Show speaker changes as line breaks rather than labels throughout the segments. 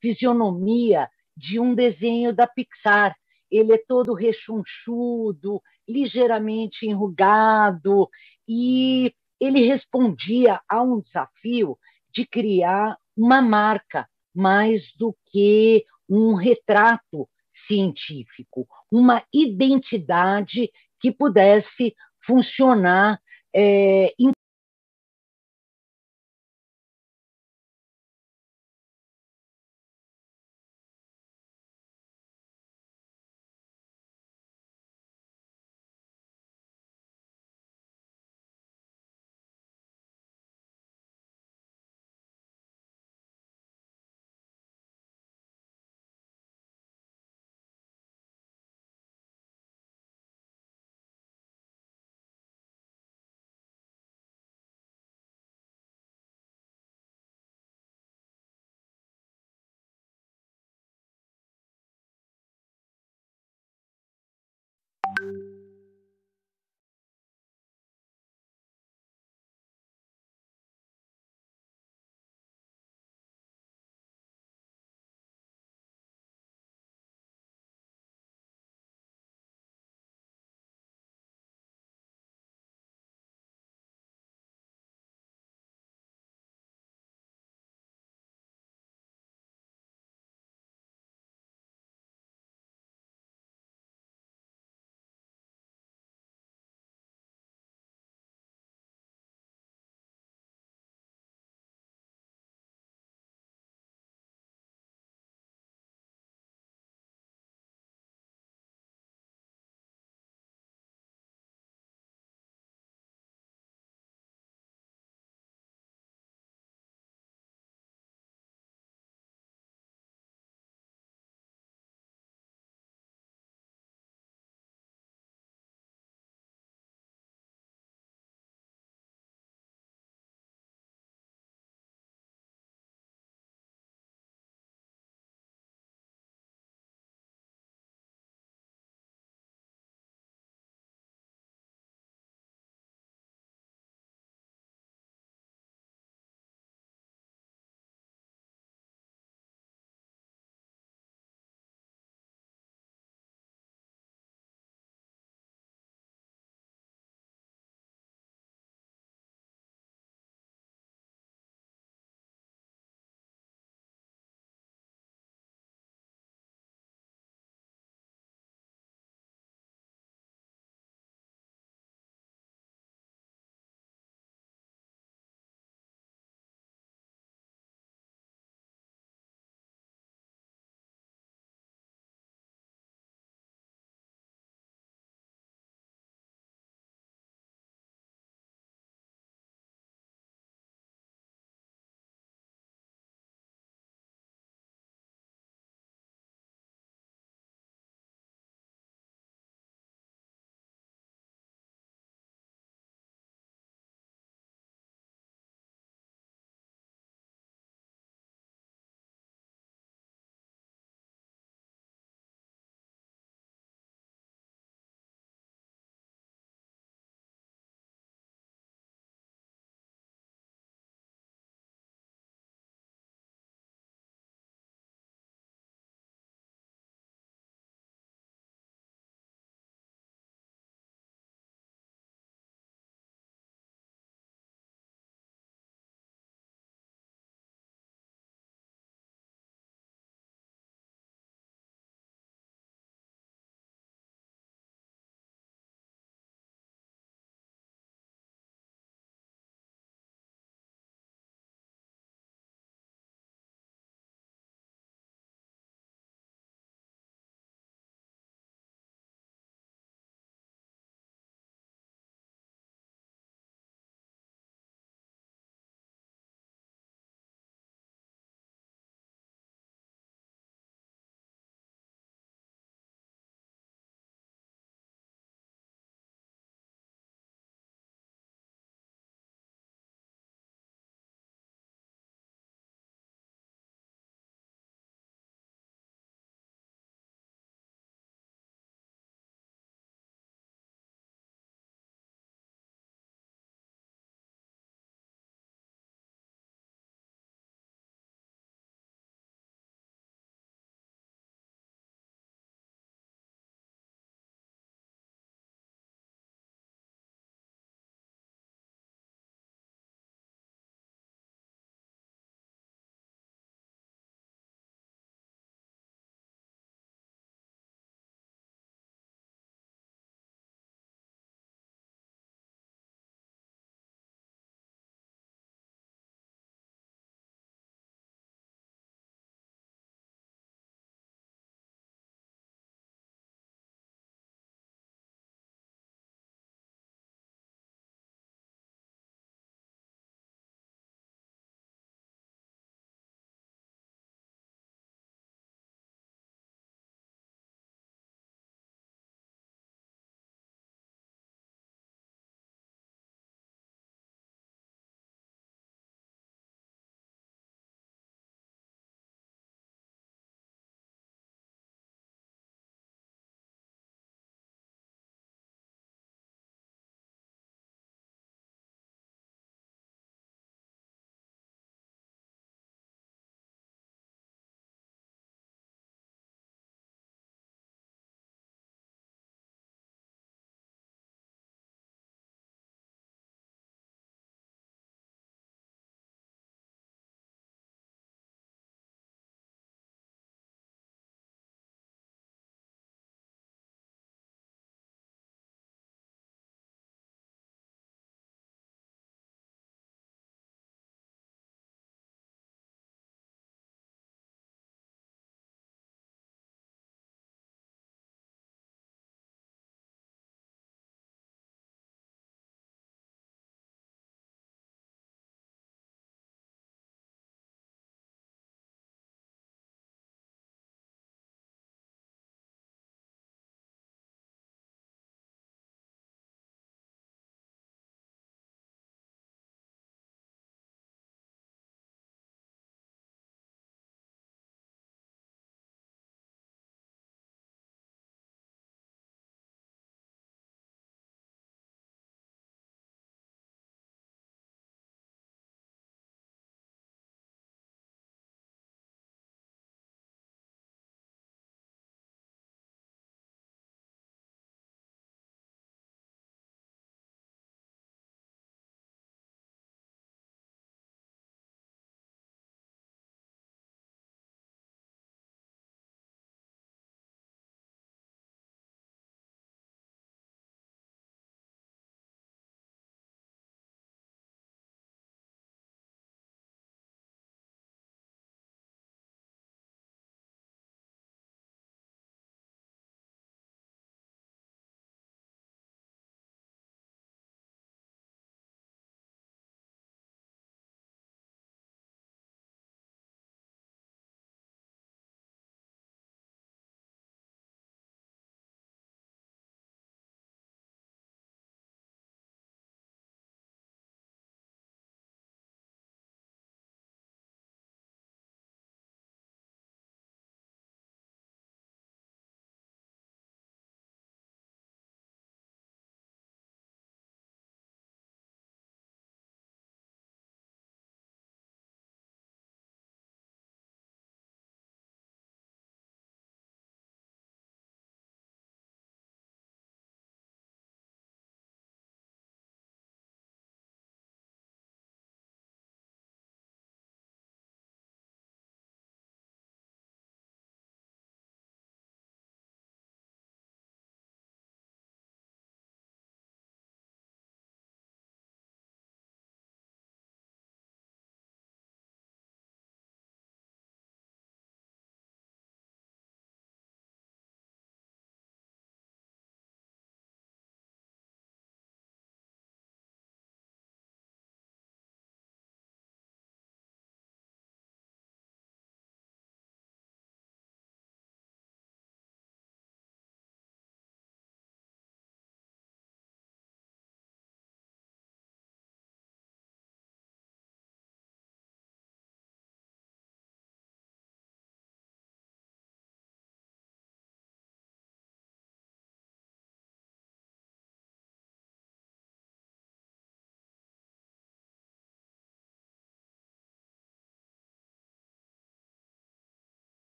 fisionomia de um desenho da Pixar. Ele é todo rechonchudo, ligeiramente enrugado, e ele respondia a um desafio de criar uma marca mais do que um retrato científico,
uma identidade que pudesse funcionar é,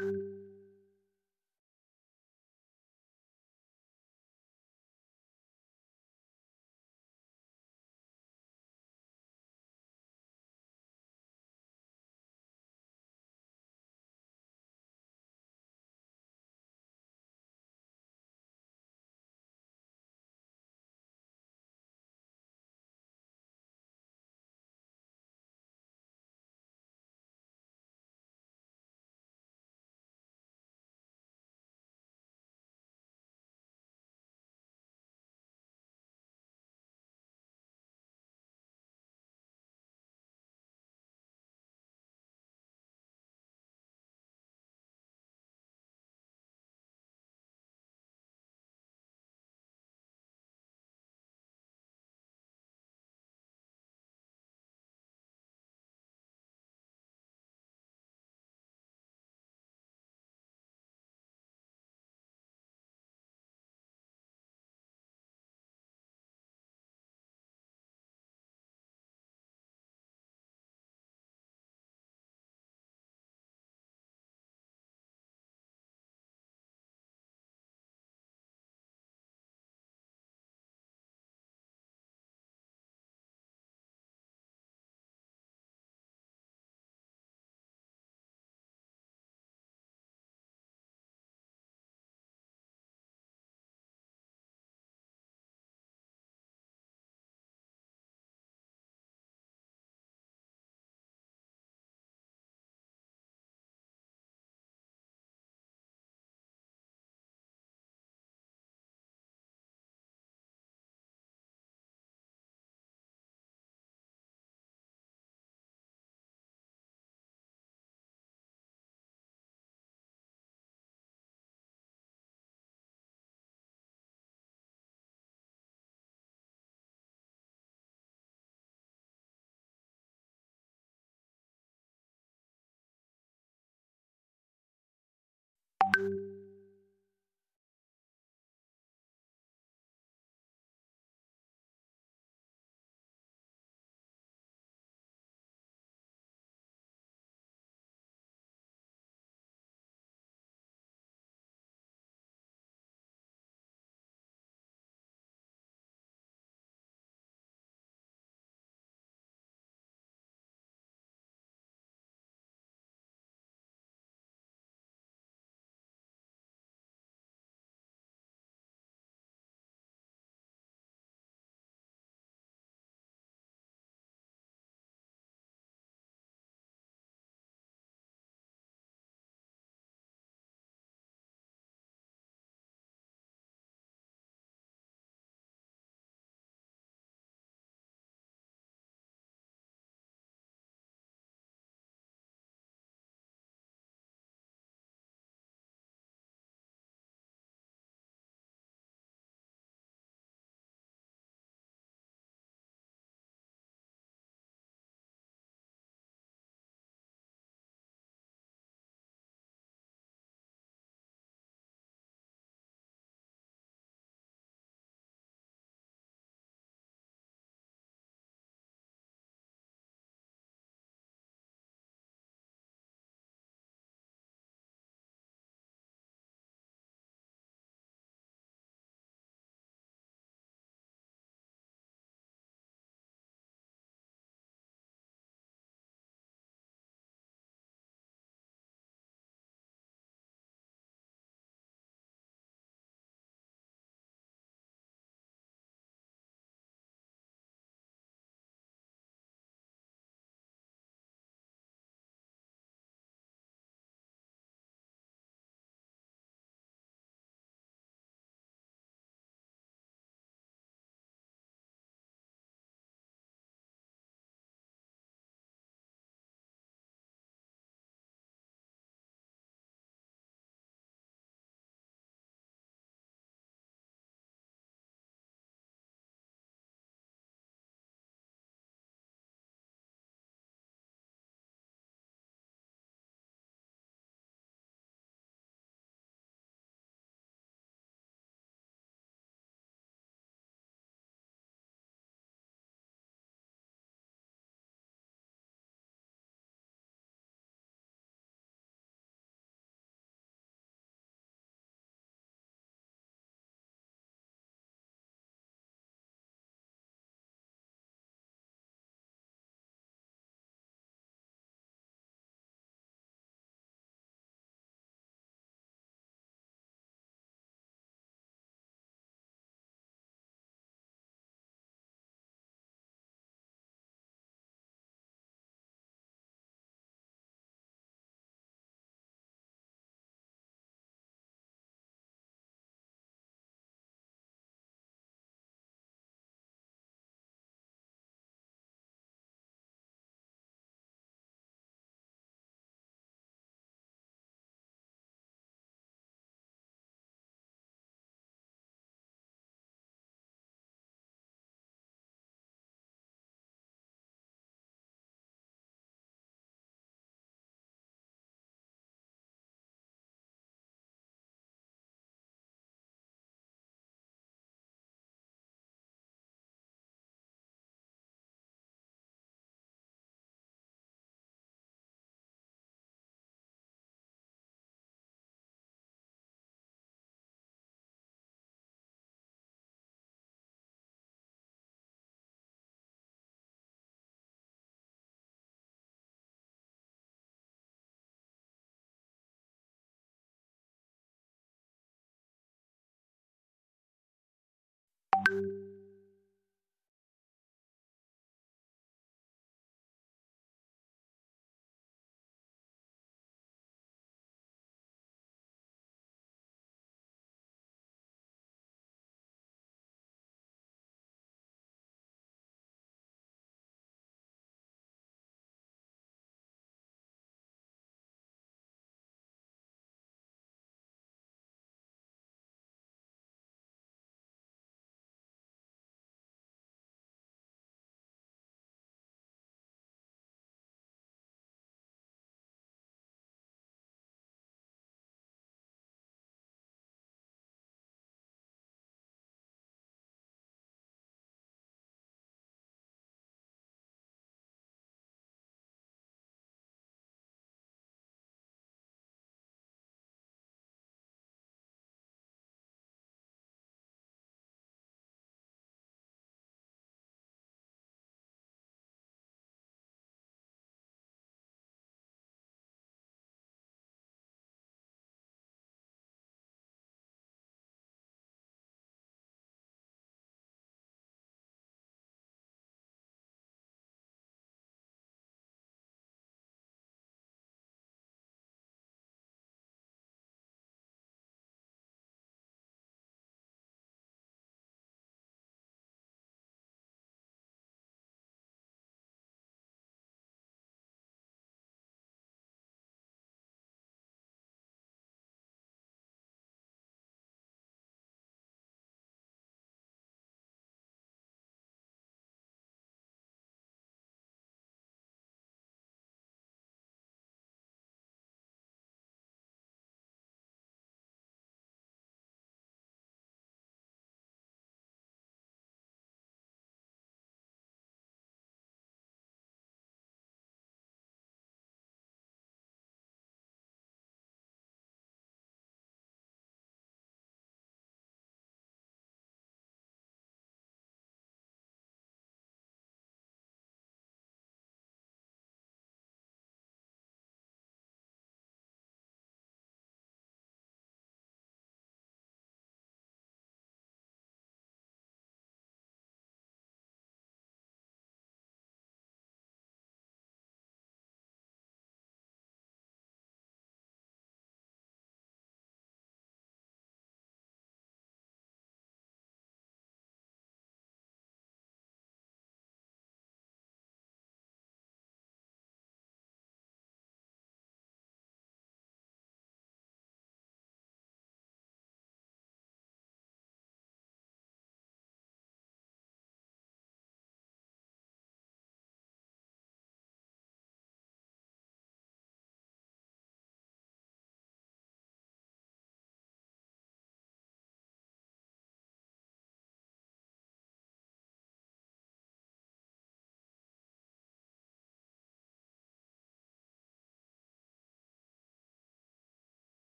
you Thank you.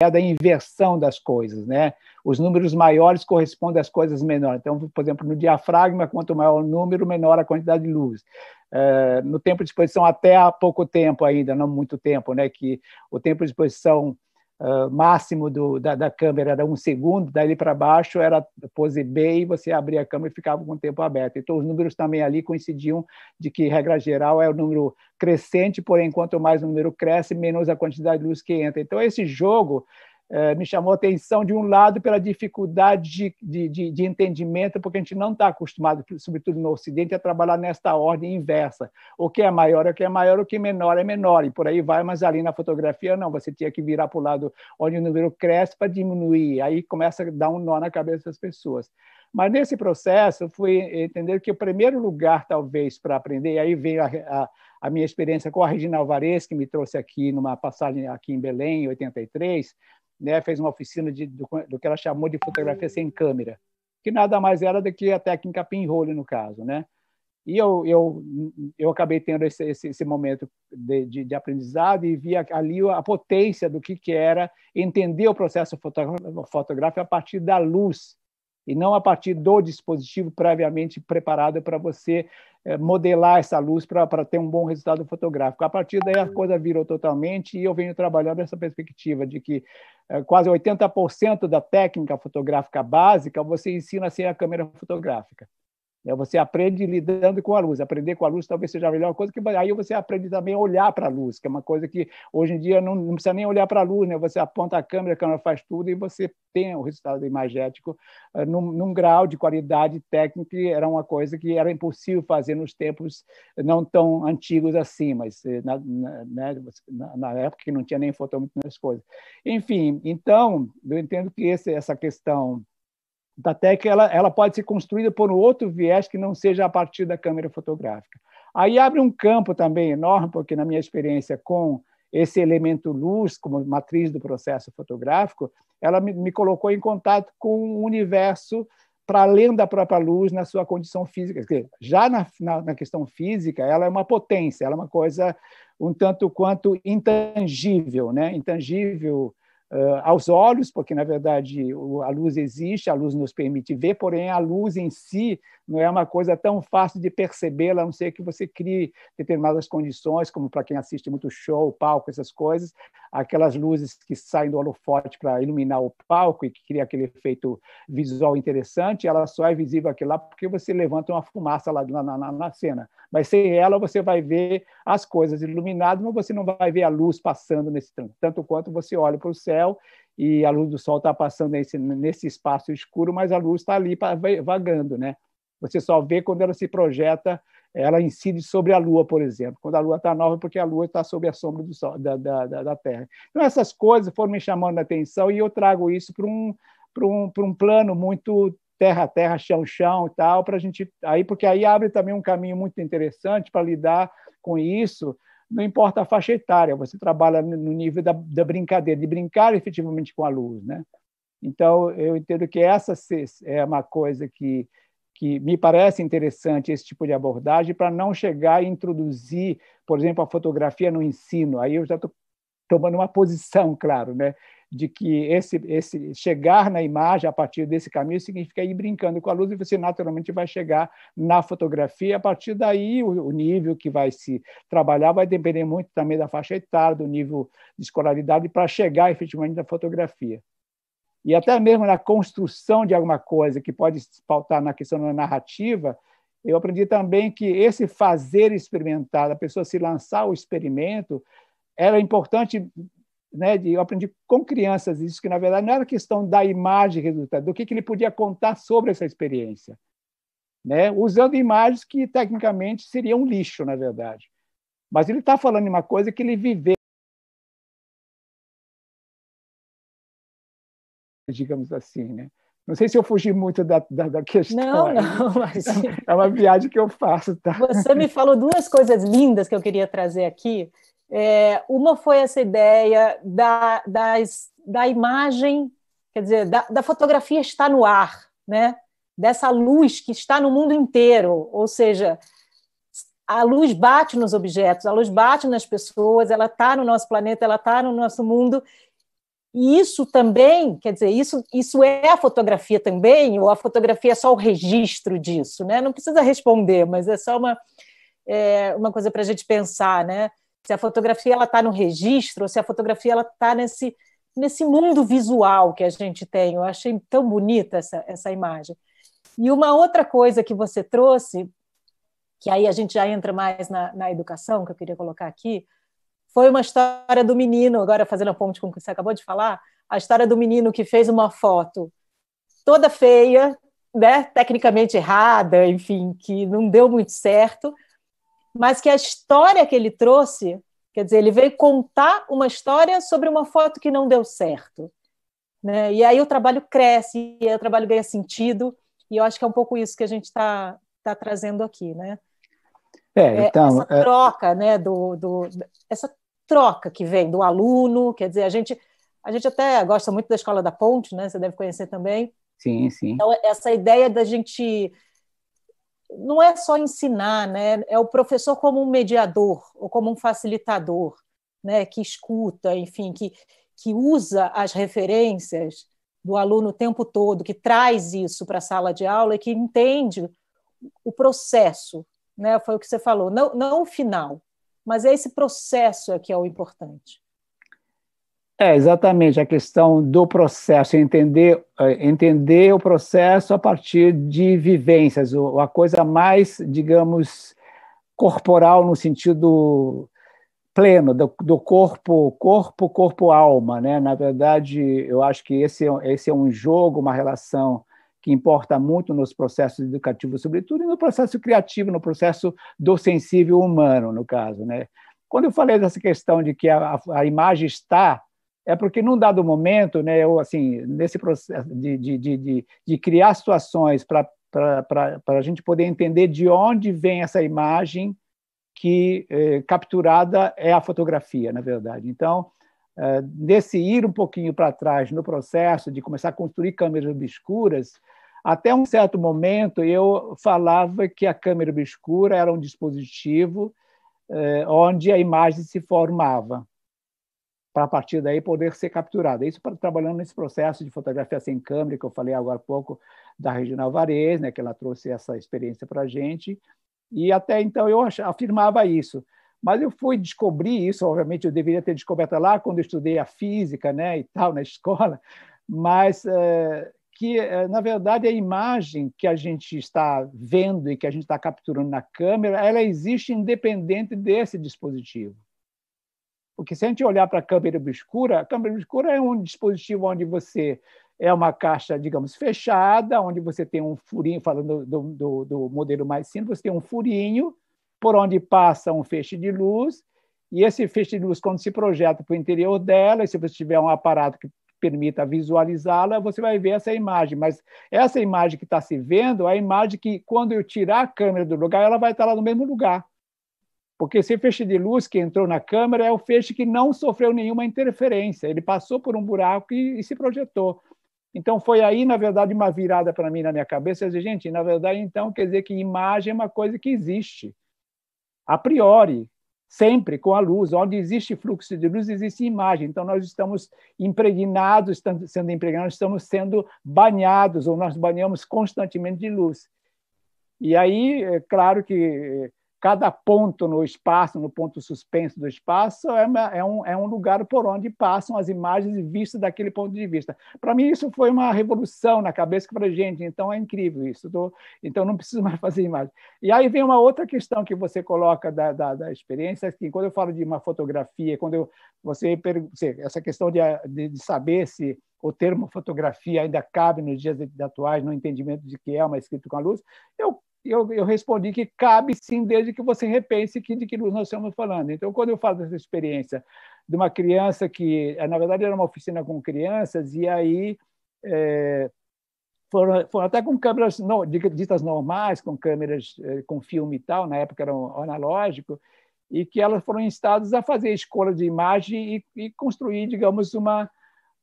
é da inversão das coisas, né? Os números
maiores correspondem às coisas menores. Então, por exemplo, no diafragma, quanto maior o número, menor a quantidade de luz. É, no tempo de exposição, até há pouco tempo ainda, não muito tempo, né? Que o tempo de exposição máximo do, da, da, câmera era um segundo, dali para baixo era pose B e você abria a câmera e ficava com o tempo aberto. Então, os números também ali coincidiam de que, regra geral, é o número crescente, porém, quanto mais o número cresce, menos a quantidade de luz que entra. Então, esse jogo é, me chamou a atenção, de um lado, pela dificuldade de, de, de entendimento, porque a gente não está acostumado, sobretudo no Ocidente, a trabalhar nesta ordem inversa. O que é maior é o que é maior, o que é menor é menor, e por aí vai, mas ali na fotografia não, você tinha que virar para o lado onde o número cresce para diminuir, aí começa a dar um nó na cabeça das pessoas. Mas nesse processo, fui entender que o primeiro lugar, talvez, para aprender, e aí veio a, a, a minha experiência com a Regina Alvarez, que me trouxe aqui numa passagem aqui em Belém, em 83, né, fez uma oficina de, do, do, que ela chamou de fotografia sem câmera, que nada mais era do que a técnica pinhole, no caso, né? E eu, eu, eu acabei tendo esse, esse, esse momento de, de, de, aprendizado e vi ali a potência do que, que era entender o processo fotográfico a partir da luz, e não a partir do dispositivo previamente preparado para você eh, modelar essa luz para ter um bom resultado fotográfico. A partir daí a uhum. coisa virou totalmente e eu venho trabalhando essa perspectiva de que eh, quase 80% da técnica fotográfica básica você ensina sem a câmera fotográfica. Né, você aprende lidando com a luz. Aprender com a luz talvez seja a melhor coisa, que aí você aprende também a olhar para a luz, que é uma coisa que hoje em dia não, não precisa nem olhar para a luz, né? Você aponta a câmera, a câmera faz tudo e você tem o resultado imagético eh, num, num grau de qualidade técnica que era uma coisa que era impossível fazer nos tempos não tão antigos assim, mas eh, na, na, né, na, na época que não tinha nem fotometria, essas coisas. Enfim, então, eu entendo que esse, essa questão da que ela, ela pode ser construída por um outro viés que não seja a partir da câmera fotográfica. Aí abre um campo também enorme, porque na minha experiência com esse elemento luz como matriz do processo fotográfico, ela me, me colocou em contato com o um universo para além da própria luz na sua condição física. Dizer, já na, na, na, questão física, ela é uma potência, ela é uma coisa um tanto quanto intangível, né? intangível aos olhos, porque na verdade a luz existe, a luz nos permite ver, porém a luz em si não é uma coisa tão fácil de percebê-la, a não ser que você crie determinadas condições, como para quem assiste muito show, palco, essas coisas, aquelas luzes que saem do holofote para iluminar o palco e que cria aquele efeito visual interessante, ela só é visível aqui lá porque você levanta uma fumaça lá na, na, na cena. Mas sem ela, você vai ver as coisas iluminadas, mas você não vai ver a luz passando nesse tanto, tanto quanto você olha para o céu e a luz do sol está passando nesse, nesse espaço escuro, mas a luz está ali vagando, né? Você só vê quando ela se projeta ela incide sobre a Lua, por exemplo, quando a Lua está nova, é porque a Lua está sob a sombra do sol, da, da, da Terra. Então, essas coisas foram me chamando a atenção e eu trago isso para um, um, um plano muito terra terra, chão chão e tal, para a gente aí porque aí abre também um caminho muito interessante para lidar com isso. Não importa a faixa etária, você trabalha no nível da, da brincadeira, de brincar efetivamente com a luz, né? Então eu entendo que essa é uma coisa que que me parece interessante esse tipo de abordagem para não chegar e introduzir, por exemplo, a fotografia no ensino. Aí eu já estou tomando uma posição, claro, né? de que esse, esse chegar na imagem a partir desse caminho significa ir brincando com a luz e você naturalmente vai chegar na fotografia. A partir daí, o, o nível que vai se trabalhar vai depender muito também da faixa etária, do nível de escolaridade, para chegar efetivamente na fotografia e até mesmo na construção de alguma coisa que pode se pautar na questão da narrativa, eu aprendi também que esse fazer experimentar, a pessoa se lançar ao experimento, era importante. Né, de, eu aprendi com crianças isso, que na verdade não era questão da imagem resultado, do que, que ele podia contar sobre essa experiência. Né, usando imagens que tecnicamente
seriam um lixo, na verdade. Mas ele está falando de uma coisa que ele viveu. digamos assim, né? Não sei
se eu fugi muito da, da, da questão. Não, não, mas... É uma viagem que eu faço, tá? Você me
falou duas coisas lindas que eu queria trazer aqui. É, uma foi essa ideia da, das, da imagem, quer dizer, da, da fotografia estar no ar, né? dessa luz que está no mundo inteiro, ou seja, a luz bate nos objetos, a luz bate nas pessoas, ela está no nosso planeta, ela está no nosso mundo, e isso também, quer dizer, isso, isso é a fotografia também, ou a fotografia é só o registro disso, né? Não precisa responder, mas é só uma, é, uma coisa para a gente pensar, né? Se a fotografia ela está no registro, ou se a fotografia ela está nesse nesse mundo visual que a gente tem. Eu achei tão bonita essa essa imagem. E uma outra coisa que você trouxe, que aí a gente já entra mais na, na educação, que eu queria colocar aqui, foi uma história do menino, agora fazendo a ponte com o que você acabou de falar, a história do menino que fez uma foto toda feia, né, tecnicamente errada, enfim, que não deu muito certo, mas que a história que ele trouxe, quer dizer, ele veio contar uma história sobre uma foto que não deu certo. Né? E aí o trabalho cresce, e o trabalho ganha sentido, e eu acho que é um pouco isso que a gente está tá trazendo aqui, né?
É, é então, essa é troca,
é... né, do, do, essa troca que vem do aluno, quer dizer, a gente, a gente até gosta muito da Escola da Ponte, né? Você deve conhecer também. Sim, sim. Então, essa ideia da gente não é só ensinar, né? É o professor como um mediador ou como um facilitador, né? Que escuta, enfim, que, que usa as referências do aluno o tempo todo, que traz isso para a sala de aula e que entende o processo, né? Foi o que você falou, não, não o final, mas é esse processo é que é o importante.
É, exatamente, a questão do processo, entender, é, entender o processo a partir de vivências, a coisa mais, digamos, corporal no sentido pleno do, do corpo corpo corpo alma né na verdade eu acho que esse é esse é um jogo uma relação que importa muito nos processos educativos, sobretudo, e no processo criativo, no processo do sensível humano, no caso. Né? Quando eu falei dessa questão de que a, a imagem está, é porque num dado momento, né, eu, assim, nesse processo de, de, de, de criar situações para a gente poder entender de onde vem essa imagem que eh, capturada é a fotografia, na verdade. Então, é, desse ir um pouquinho para trás no processo de começar a construir câmeras obscuras, até um certo momento eu falava que a câmera obscura era um dispositivo é, onde a imagem se formava para a partir daí poder ser capturada. Isso para trabalhando nesse processo de fotografia sem câmera que eu falei agora há pouco da Reginal Varese, né, que ela trouxe essa experiência para a gente. E até então eu afirmava isso. Mas eu fui descobrir isso, obviamente eu deveria ter descoberto lá quando eu estudei a física né, e tal na escola, mas é, que, eh, na verdade, a imagem que a gente está vendo e que a gente está capturando na câmera, ela existe independente desse dispositivo. Porque se a gente olhar para a câmera obscura, a câmera obscura é um dispositivo onde você é uma caixa, digamos, fechada, onde você tem um furinho, falando do, do, do modelo mais simples, você tem um furinho por onde passa um feixe de luz, e esse feixe de luz, quando se projeta para o interior dela, e se você tiver um aparato que permita visualizá-la, você vai ver essa imagem. Mas essa imagem que está se vendo é a imagem que, quando eu tirar a câmera do lugar, ela vai estar lá no mesmo lugar. Porque esse feixe de luz que entrou na câmera é o feixe que não sofreu nenhuma interferência. Ele passou por um buraco e, e se projetou. Então foi aí, na verdade, uma virada para mim na minha cabeça. Eu disse, gente, na verdade, então quer dizer que imagem é uma coisa que existe a priori, sempre com a luz. Onde existe fluxo de luz, existe imagem. Então, nós estamos impregnados, estamos sendo impregnados, estamos sendo banhados, ou nós banhamos constantemente de luz. E aí, é claro que cada ponto no espaço, no ponto suspenso do espaço, é, uma, é, um, é um lugar por onde passam as imagens vistas daquele ponto de vista. Para mim, isso foi uma revolução na cabeça para a gente, então é incrível isso. Tô, então, não preciso mais fazer imagem. E aí vem uma outra questão que você coloca da, da, da experiência, que assim, quando eu falo de uma fotografia, quando eu, você, pergunta essa questão de, de, de saber se o termo fotografia ainda cabe nos dias atuais, no entendimento de que é uma escrita com a luz, eu eu, eu respondi que cabe sim, desde que você repense que, de que luz nós estamos falando. Então, quando eu falo dessa experiência de uma criança que, eh, na verdade, era uma oficina com crianças, e aí é, foram, foram, até com câmeras não, ditas normais, com câmeras eh, com filme e tal, na época era um analógico, e que elas foram instadas a fazer escolha de imagem e, e construir, digamos, uma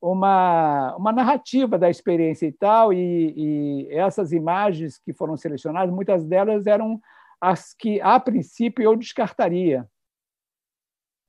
uma, uma narrativa da experiência e tal, e, e essas imagens que foram selecionadas, muitas delas eram as que, a princípio, eu descartaria,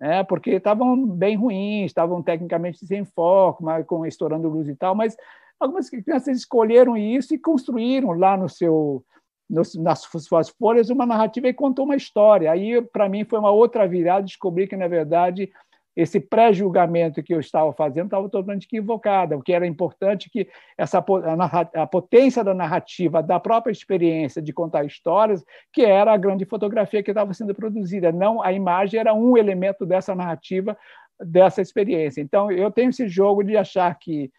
é, porque estavam bem ruins, estavam tecnicamente sem foco, mas com estourando luz e tal, mas algumas crianças escolheram isso e construíram lá no seu no, nas suas folhas uma narrativa e contou uma história. Aí para mim foi uma outra virada descobrir que na verdade esse pré-julgamento que eu estava fazendo estava totalmente equivocado. O que era importante que essa a, a potência da narrativa, da própria experiência de contar histórias, que era a grande fotografia que estava sendo produzida, não a imagem era um elemento dessa narrativa, dessa experiência. Então eu tenho esse jogo de achar que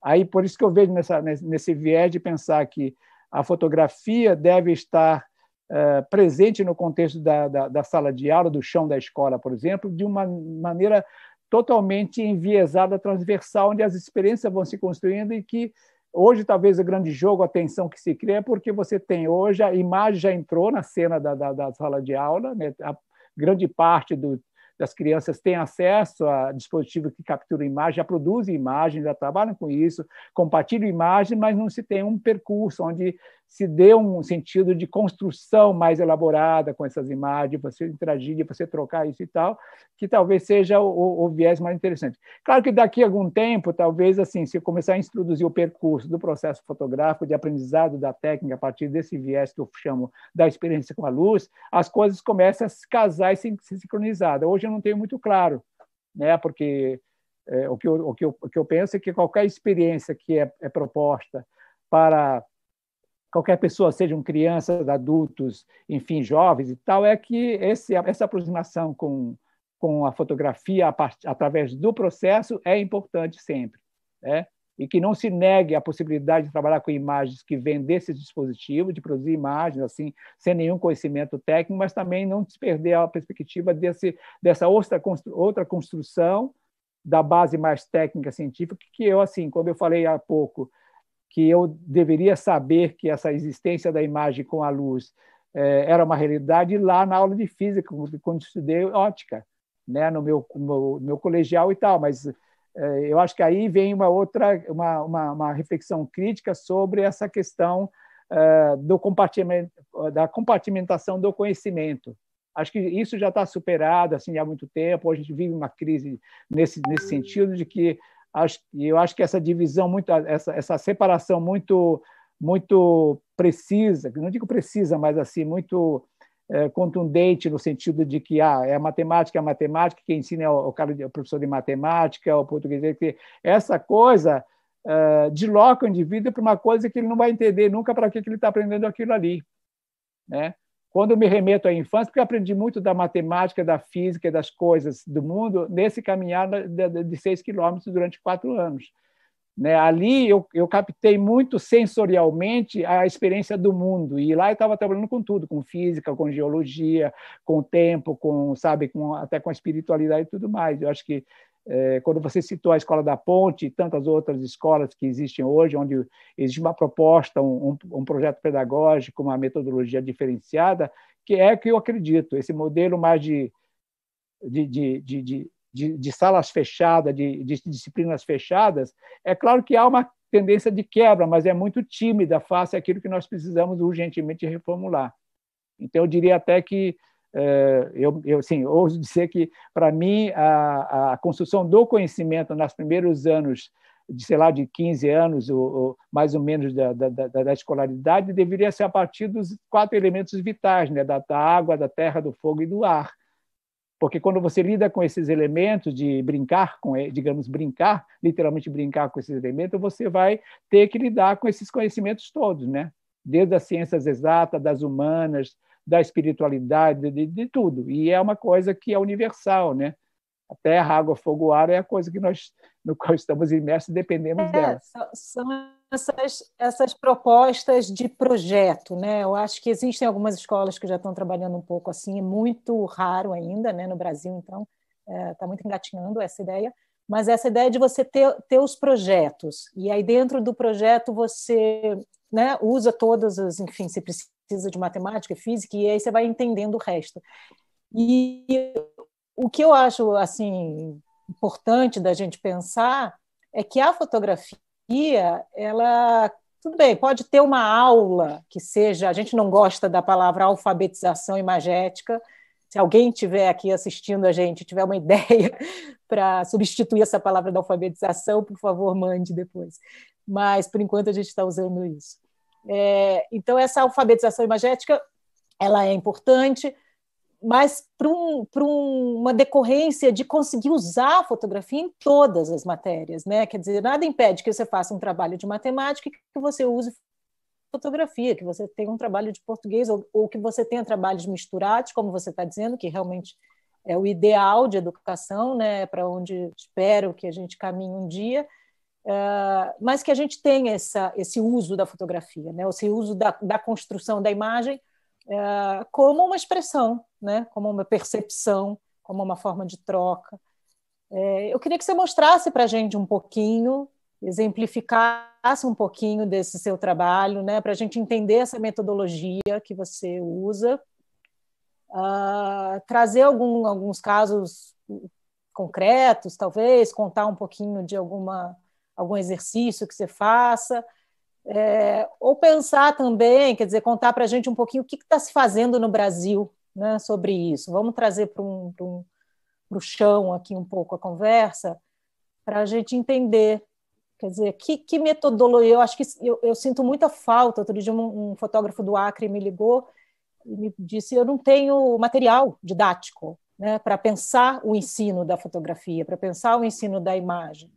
aí por isso que eu vejo nessa, nesse viés de pensar que a fotografia deve estar é, presente no contexto da, da, da sala de aula, do chão da escola, por exemplo, de uma maneira totalmente enviesada, transversal, onde as experiências vão se construindo e que hoje talvez o grande jogo, a tensão que se cria é porque você tem hoje, a imagem já entrou na cena da, da, da sala de aula, né? a grande parte do, das crianças tem acesso a dispositivos que capturam imagem, já produzem imagem, já trabalham com isso, compartilham imagem, mas não se tem um percurso onde se dê um sentido de construção mais elaborada com essas imagens, para você interagir, para você trocar isso e tal, que talvez seja o, o, viés mais interessante. Claro que daqui a algum tempo, talvez assim, se começar a introduzir o percurso do processo fotográfico, de aprendizado da técnica a partir desse viés que eu chamo da experiência com a luz, as coisas começam a se casar e se, se sincronizar. Hoje eu não tenho muito claro, né? Porque é, o, que eu, o, que eu, o que eu penso é que qualquer experiência que é, é proposta para qualquer pessoa, sejam crianças, adultos, enfim, jovens e tal, é que esse, essa aproximação com, com a fotografia a part, através do processo é importante sempre. Né? E que não se negue a possibilidade de trabalhar com imagens que vêm desse dispositivo, de produzir imagens assim, sem nenhum conhecimento técnico, mas também não se perder a perspectiva desse, dessa outra, outra construção da base mais técnica científica, que eu, assim, como eu falei há pouco, que eu deveria saber que essa existência da imagem com a luz é, era uma realidade lá na aula de física, quando estudei ótica, né, no meu, meu, meu colegial e tal, mas é, eu acho que aí vem uma outra uma, uma, uma reflexão crítica sobre essa questão é, do compartimento da compartimentação do conhecimento acho que isso já está superado assim há muito tempo a gente vive uma crise nesse nesse sentido de que e eu acho que essa divisão muito, essa, essa separação muito, muito precisa, não digo precisa, mas assim muito é, contundente no sentido de que ah, é a matemática, é a matemática, quem ensina é o, cara, o professor de matemática, o português, que essa coisa uh, eh, desloca o indivíduo é para uma coisa que ele não vai entender nunca para que ele está aprendendo aquilo ali, né? Quando eu me remeto à infância, porque eu aprendi muito da matemática, da física, das coisas do mundo, nesse caminhar de seis quilômetros durante quatro anos. Né? Ali eu, eu captei muito sensorialmente a experiência do mundo e lá eu estava trabalhando com tudo, com física, com geologia, com tempo, com sabe, com até com a espiritualidade e tudo mais. Eu acho que é, quando você citou a Escola da Ponte e tantas outras escolas que existem hoje, onde existe uma proposta, um, um projeto pedagógico, uma metodologia diferenciada, que é que eu acredito, esse modelo mais de, de, de, de de, de, salas fechadas, de, de, disciplinas fechadas, é claro que há uma tendência de quebra, mas é muito tímida face àquilo que nós precisamos urgentemente reformular. Então, eu diria até que é, eu, eu sim, ouso dizer que, para mim, a, a construção do conhecimento nos primeiros anos de, sei lá, de 15 anos, ou, ou mais ou menos, da, da, da, escolaridade, deveria ser a partir dos quatro elementos vitais, né? da, da água, da terra, do fogo e do ar. Porque quando você lida com esses elementos, de brincar com, digamos, brincar, literalmente brincar com esses elementos, você vai ter que lidar com esses conhecimentos todos, né? Desde as ciências exatas, das humanas, da espiritualidade, de, de tudo. E é uma coisa que é universal, né? A terra, água, fogo, ar é a coisa que nós, no qual estamos imersos, dependemos é, dela.
São essas, essas propostas de projeto, né? Eu acho que existem algumas escolas que já estão trabalhando um pouco assim, é muito raro ainda, né? No Brasil, então, está é, tá muito engatinhando essa ideia. Mas essa ideia de você ter, ter os projetos, e aí dentro do projeto você né, usa todas as, enfim, se precisa precisa de matemática, física, e aí você vai entendendo o resto. E o que eu acho assim importante da gente pensar é que a fotografia, ela tudo bem, pode ter uma aula que seja, a gente não gosta da palavra alfabetização imagética. Se alguém tiver aqui assistindo a gente, tiver uma ideia para substituir essa palavra da alfabetização, por favor, mande depois. Mas por enquanto a gente está usando isso. É, então, essa alfabetização imagética ela é importante, mas para um, um, uma decorrência de conseguir usar a fotografia em todas as matérias. Né? Quer dizer, nada impede que você faça um trabalho de matemática e que você use fotografia, que você tenha um trabalho de português ou, ou que você tenha trabalhos misturados, como você está dizendo, que realmente é o ideal de educação, né, para onde espero que a gente caminhe um dia, ah, mas que a gente tenha essa, esse uso da fotografia, né? esse uso da, da construção da imagem uh, como uma expressão, né? como uma percepção, como uma forma de troca. É, eu queria que você mostrasse para a gente um pouquinho, exemplificasse um pouquinho desse seu trabalho, né? para a gente entender essa metodologia que você usa, ah, trazer algum, alguns casos concretos, talvez, contar um pouquinho de alguma algum exercício que você faça. É, ou pensar também, quer dizer, contar para a gente um pouquinho o que está se fazendo no Brasil né, sobre isso. Vamos trazer para um, um, o chão aqui um pouco a conversa, para a gente entender. Quer dizer, que, que metodologia. Eu acho que eu, eu sinto muita falta. Outro dia, um, um fotógrafo do Acre me ligou e me disse: eu não tenho material didático né, para pensar o ensino da fotografia, para pensar o ensino da imagem.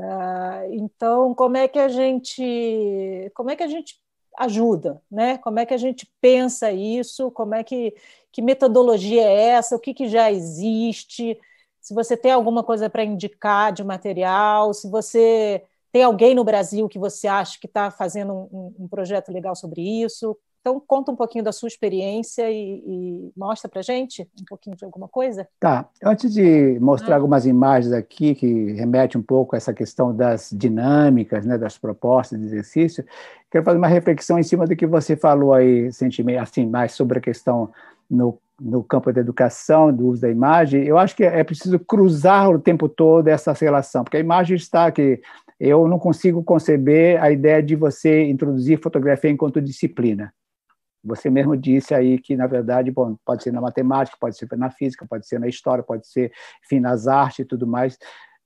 Ah, então, como é que a gente, como é que a gente ajuda, né? Como é que a gente pensa isso? Como é que que metodologia é essa? O que, que já existe? Se você tem alguma coisa para indicar de material, se você tem alguém no Brasil que você acha que está fazendo um, um, projeto legal sobre isso, então, conta um pouquinho da sua experiência e, e mostra para gente um pouquinho de alguma coisa.
Tá. Antes de mostrar ah. algumas imagens aqui que remete um pouco a essa questão das dinâmicas, né, das propostas de exercício, quero fazer uma reflexão em cima do que você falou aí, sentimento, assim, mais sobre a questão no, no campo da educação, do uso da imagem. Eu acho que é preciso cruzar o tempo todo essa relação, porque a imagem está aqui eu não consigo conceber a ideia de você introduzir fotografia enquanto disciplina. Você mesmo disse aí que, na verdade, bom, pode ser na matemática, pode ser na física, pode ser na história, pode ser, enfim, nas artes e tudo mais.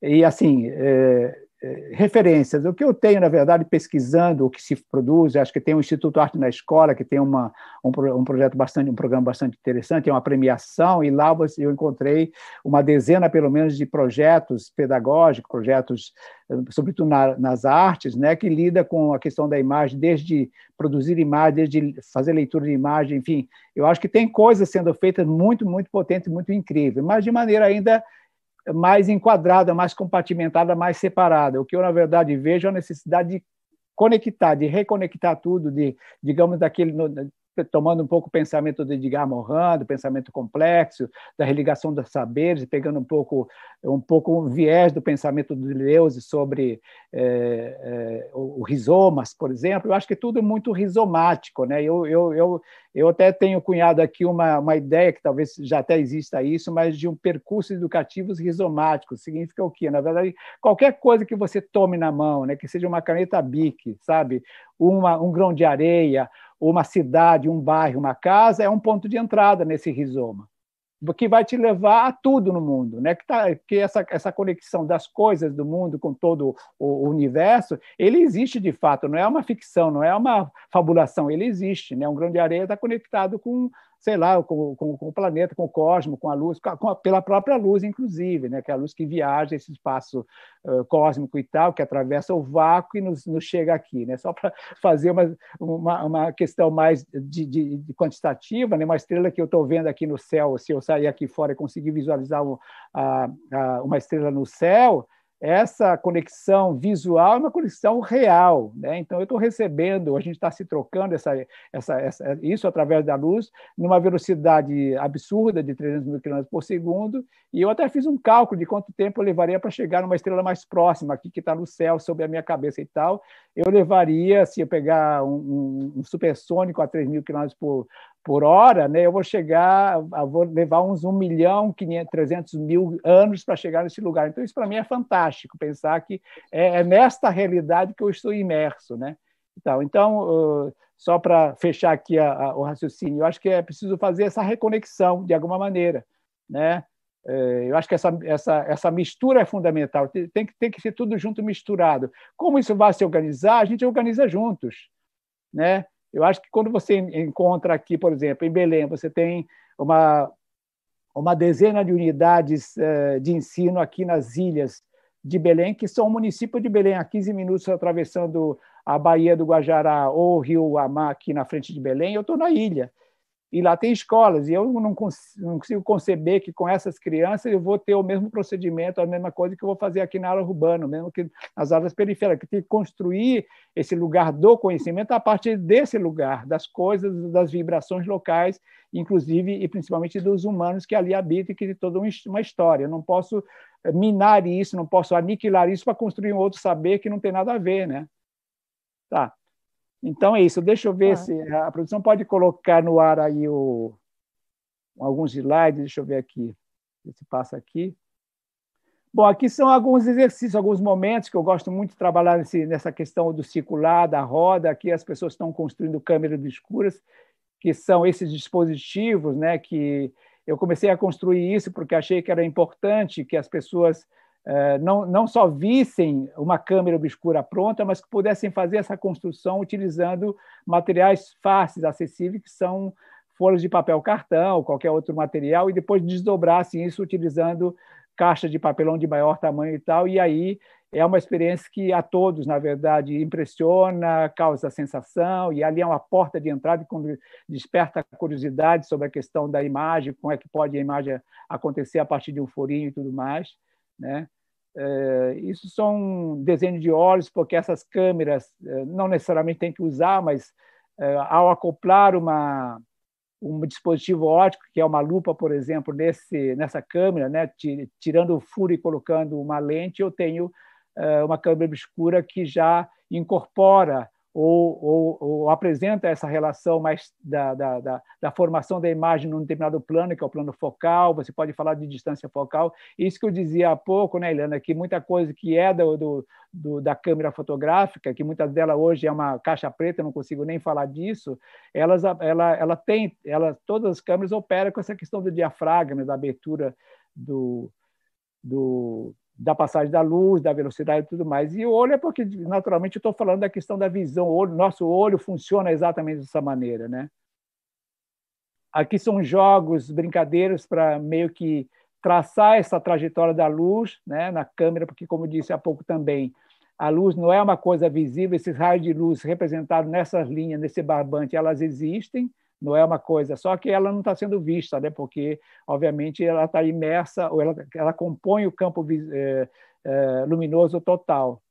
E, assim, eh, é, referências. O que eu tenho, na verdade, pesquisando o que se produz, acho que tem o Instituto Arte na Escola, que tem uma, um, um projeto bastante, um programa bastante interessante, é uma premiação, e lá eu encontrei uma dezena, pelo menos, de projetos pedagógicos, projetos, eh, sobretudo na, nas artes, né, que lida com a questão da imagem, desde produzir imagem, desde fazer leitura de imagem, enfim. Eu acho que tem coisas sendo feitas muito, muito potentes, muito incríveis, mas de maneira ainda mais enquadrada, mais compartimentada, mais separada. O que eu, na verdade, vejo é a necessidade de conectar, de reconectar tudo, de, digamos, daquele, tomando um pouco o pensamento de Edgar Morin, do pensamento complexo, da religação dos saberes, pegando um pouco um pouco o viés do pensamento do Deleuze sobre é, é, o rizomas, por exemplo. Eu acho que tudo é muito rizomático. Né? Eu, eu, eu, eu até tenho cunhado aqui uma, uma ideia, que talvez já até exista isso, mas de um percurso educativo rizomático. Significa o quê? Na verdade, qualquer coisa que você tome na mão, né? que seja uma caneta BIC, sabe? uma, um grão de areia, uma cidade, um bairro, uma casa, é um ponto de entrada nesse rizoma, que vai te levar a tudo no mundo, né? Que, tá, que essa, essa conexão das coisas do mundo com todo o universo, ele existe de fato, não é uma ficção, não é uma fabulação, ele existe, né? Um grão de areia está conectado com sei lá, com, com, com, o planeta, com o cosmos, com a luz, com a, pela própria luz, inclusive, né? que é a luz que viaja esse espaço uh, cósmico e tal, que atravessa o vácuo e nos, nos chega aqui. Né? Só para fazer uma, uma, uma, questão mais de, de, de, quantitativa, né? uma estrela que eu estou vendo aqui no céu, se eu sair aqui fora e conseguir visualizar um, a, a, uma estrela no céu, essa conexão visual é uma conexão real, né? Então eu estou recebendo, a gente está se trocando essa, essa, essa, isso através da luz numa velocidade absurda de 300 mil quilômetros por segundo e eu até fiz um cálculo de quanto tempo eu levaria para chegar numa estrela mais próxima aqui que está no céu sobre a minha cabeça e tal. Eu levaria, se eu pegar um, um, um supersônico a 3 mil quilômetros por por hora, né, eu vou chegar, vou levar uns 1 milhão, 500, 300 mil anos para chegar nesse lugar. Então, isso para mim é fantástico, pensar que é, é, nesta realidade que eu estou imerso. Né? Então, então só para fechar aqui a, a, o raciocínio, eu acho que é preciso fazer essa reconexão de alguma maneira. Né? É, eu acho que essa, essa, essa mistura é fundamental, tem que, tem que ser tudo junto misturado. Como isso vai se organizar? A gente organiza juntos. Né? Eu acho que quando você encontra aqui, por exemplo, em Belém, você tem uma, uma dezena de unidades eh, de ensino aqui nas ilhas de Belém, que são o município de Belém, a 15 minutos atravessando a Baía do Guajará ou o Rio Amá, aqui na frente de Belém, eu estou na ilha. E lá tem escolas, e eu não, não, consigo conceber que com essas crianças eu vou ter o mesmo procedimento, a mesma coisa que eu vou fazer aqui na área urbana, mesmo que nas áreas periféricas. Tem que construir esse lugar do conhecimento a partir desse lugar, das coisas, das vibrações locais, inclusive e principalmente dos humanos que ali habitam e que tem toda uma história. Eu não posso eh, minar isso, não posso aniquilar isso para construir um outro saber que não tem nada a ver, né? Tá. Então é isso. Deixa eu ver ah. se a produção pode colocar no ar aí o, alguns slides. Deixa eu ver aqui se passa aqui. Bom, aqui são alguns exercícios, alguns momentos que eu gosto muito de trabalhar nesse, nessa questão do circular, da roda. Aqui as pessoas estão construindo câmeras escuras, que são esses dispositivos, né? Que eu comecei a construir isso porque achei que era importante que as pessoas é, não, não só vissem uma câmera obscura pronta, mas que pudessem fazer essa construção utilizando materiais fáceis, acessíveis, que são folhas de papel cartão, qualquer outro material, e depois desdobrassem isso utilizando caixa de papelão de maior tamanho e tal, e aí é uma experiência que a todos, na verdade, impressiona, causa sensação, e ali é uma porta de entrada que desperta curiosidade sobre a questão da imagem, como é que pode a imagem acontecer a partir de um furinho e tudo mais. Né? É, isso são desenho de olhos, porque essas câmeras é, não necessariamente tem que usar, mas é, ao acoplar uma, um dispositivo óptico, que é uma lupa, por exemplo, nesse, nessa câmera, né, tirando o furo e colocando uma lente, eu tenho é, uma câmera obscura que já incorpora ou, ou, ou apresenta essa relação mais da, da, da, da, formação da imagem num determinado plano, que é o plano focal, você pode falar de distância focal. Isso que eu dizia há pouco, né, Ilana, que muita coisa que é do, do, do da câmera fotográfica, que muitas delas hoje é uma caixa preta, não consigo nem falar disso, elas, ela, ela tem, ela, todas as câmeras operam com essa questão do diafragma, da abertura do, do, da passagem da luz, da velocidade e tudo mais. E o olho é porque, naturalmente, estou falando da questão da visão. O olho, nosso olho funciona exatamente dessa maneira, né? Aqui são jogos, brincadeiras para meio que traçar essa trajetória da luz né, na câmera, porque, como disse há pouco também, a luz não é uma coisa visível, esses raios de luz representados nessas linhas, nesse barbante, elas existem, não é uma coisa, só que ela não está sendo vista, né? porque, obviamente, ela está imersa, ou ela, ela compõe o campo é, é, luminoso total.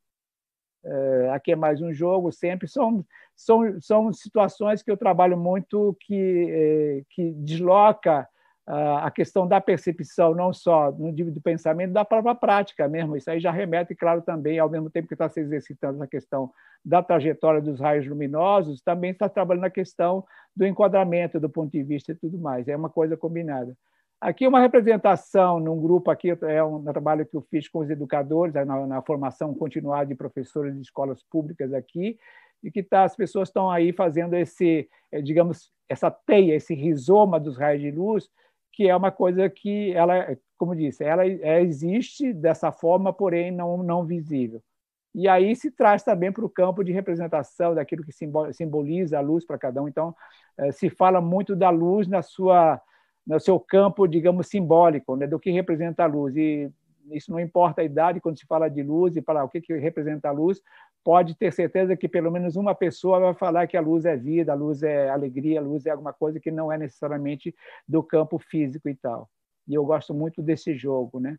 É, aqui é mais um jogo, sempre são, são, são situações que eu trabalho muito que, que desloca ah, a questão da percepção, não só no nível do pensamento, da própria prática mesmo. Isso aí já remete, claro, também, ao mesmo tempo que está se exercitando na questão da trajetória dos raios luminosos, também está trabalhando na questão do enquadramento, do ponto de vista e tudo mais. É uma coisa combinada. Aqui uma representação num grupo aqui é um trabalho que eu fiz com os educadores é na, na formação continuada de professores de escolas públicas aqui e que tá, as pessoas estão aí fazendo esse é, digamos essa teia esse rizoma dos raios de luz que é uma coisa que ela, como disse, ela é, existe dessa forma, porém não, não visível. E aí se traz também para o campo de representação daquilo que simboliza a luz para cada um. Então, eh, se fala muito da luz na sua no seu campo, digamos, simbólico, né, do que representa a luz. E isso não importa a idade, quando se fala de luz e falar ah, o que, que representa a luz, pode ter certeza que pelo menos uma pessoa vai falar que a luz é vida, a luz é alegria, a luz é alguma coisa que não é necessariamente do campo físico e tal. E eu gosto muito desse jogo, né?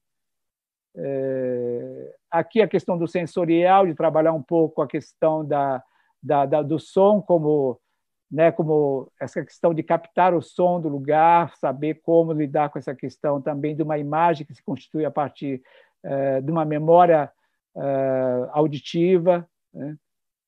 É... Aqui a questão do sensorial, de trabalhar um pouco a questão da, da, da, do som como né, como essa questão de captar o som do lugar, saber como lidar com essa questão também de uma imagem que se constitui a partir é, de uma memória é, auditiva, né?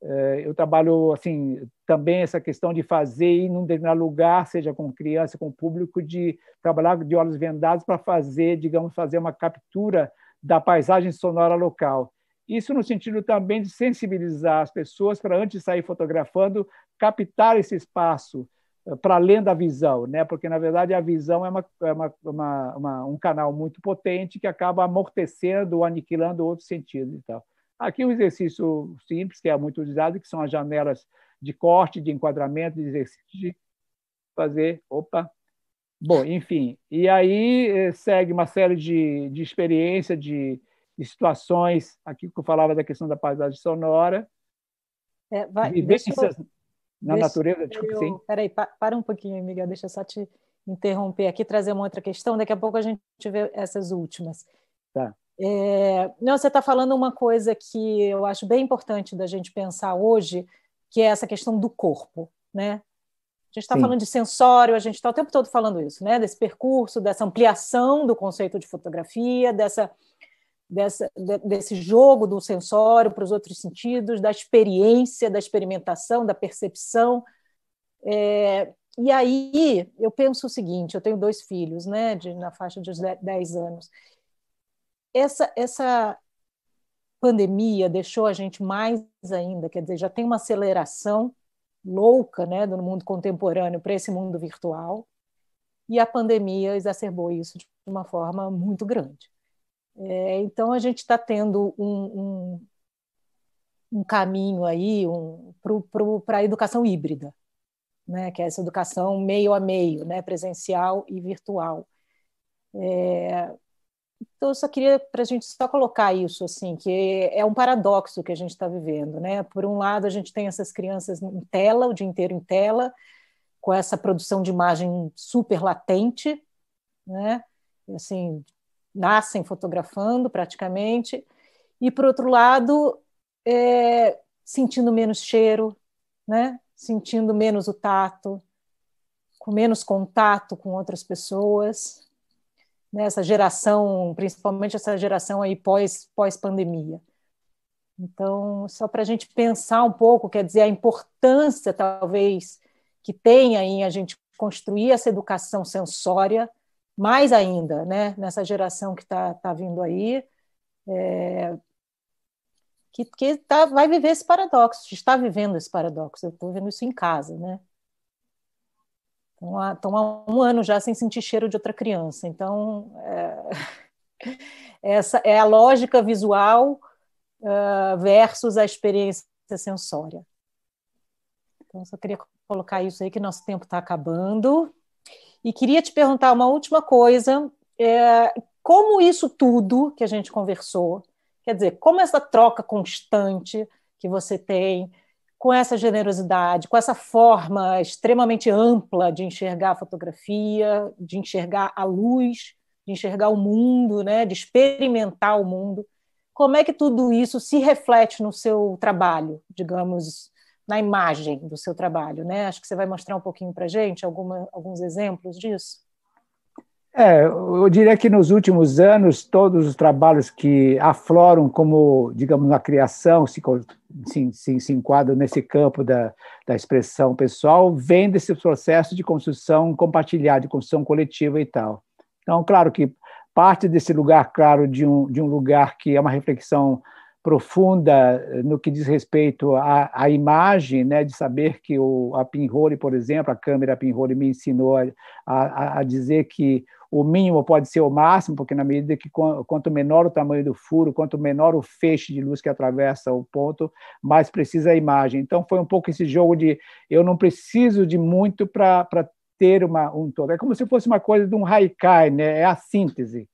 É, eu trabalho assim também essa questão de fazer em um determinado lugar, seja com criança, com público, de trabalhar de olhos vendados para fazer, digamos, fazer uma captura da paisagem sonora local. Isso no sentido também de sensibilizar as pessoas para antes de sair fotografando, captar esse espaço eh, para além da visão, né? Porque na verdade a visão é, uma, é uma, uma, uma um canal muito potente que acaba amortecendo ou aniquilando outros sentidos e tal. Aqui um exercício simples, que é muito utilizado, que são as janelas de corte, de enquadramento, de exercício de fazer. Opa! Bom, enfim. E aí eh, segue uma série de, de experiência, de, de situações. Aqui que eu falava da questão da paisagem sonora.
É, vai, vivências eu, na natureza. Desculpa, sim. Peraí, para um pouquinho, amiga, deixa eu só te interromper aqui, trazer uma outra questão. Daqui a pouco a gente vê essas últimas. Tá. É, não, você está falando uma coisa que eu acho bem importante da gente pensar hoje, que é essa questão do corpo, né? A gente está falando de sensório, a gente está o tempo todo falando isso, né? Desse percurso, dessa ampliação do conceito de fotografia, dessa, dessa de, desse jogo do sensório para os outros sentidos, da experiência, da experimentação, da percepção. É, e aí eu penso o seguinte: eu tenho dois filhos, né? De, na faixa de 10 anos essa, essa pandemia deixou a gente mais ainda, quer dizer, já tem uma aceleração louca né, do mundo contemporâneo para esse mundo virtual, e a pandemia exacerbou isso de uma forma muito grande. É, então, a gente está tendo um, um, um, caminho aí um, para a educação híbrida, né, que é essa educação meio a meio, né, presencial e virtual. É, então, eu só queria para a gente só colocar isso, assim, que é um paradoxo que a gente está vivendo, né? Por um lado, a gente tem essas crianças em tela, o dia inteiro em tela, com essa produção de imagem super latente, né? Assim, nascem fotografando praticamente, e por outro lado, é, sentindo menos cheiro, né? Sentindo menos o tato, com menos contato com outras pessoas, né, geração, principalmente essa geração aí pós, pós-pandemia. Então, só para a gente pensar um pouco, quer dizer, a importância, talvez, que tem aí a gente construir essa educação sensória, mais ainda, né, nessa geração que está tá vindo aí, é, que, que tá, vai viver esse paradoxo, está vivendo esse paradoxo, eu estou vendo isso em casa, né? estão há um ano já sem sentir cheiro de outra criança. Então, é, essa é a lógica visual uh, versus a experiência sensória. Então, só queria colocar isso aí, que nosso tempo está acabando. E queria te perguntar uma última coisa: é, como isso tudo que a gente conversou, quer dizer, como essa troca constante que você tem com essa generosidade, com essa forma extremamente ampla de enxergar a fotografia, de enxergar a luz, de enxergar o mundo, né, de experimentar o mundo. Como é que tudo isso se reflete no seu trabalho, digamos, na imagem do seu trabalho? Né? Acho que você vai mostrar um pouquinho para a gente alguma, alguns exemplos disso.
É, eu diria que nos últimos anos, todos os trabalhos que afloram como, digamos, uma criação, se, se, se enquadram nesse campo da, da expressão pessoal, vem desse processo de construção compartilhada, de construção coletiva e tal. Então, claro que parte desse lugar, claro, de um, de um lugar que é uma reflexão profunda eh, no que diz respeito à, à imagem, né, de saber que o, a Pinhole, por exemplo, a câmera Pinhole me ensinou a, a, a dizer que o mínimo pode ser o máximo, porque na medida que quanto menor o tamanho do furo, quanto menor o feixe de luz que atravessa o ponto, mais precisa a imagem. Então foi um pouco esse jogo de eu não preciso de muito para ter uma, um todo. É como se fosse uma coisa de um haikai, né? É a síntese,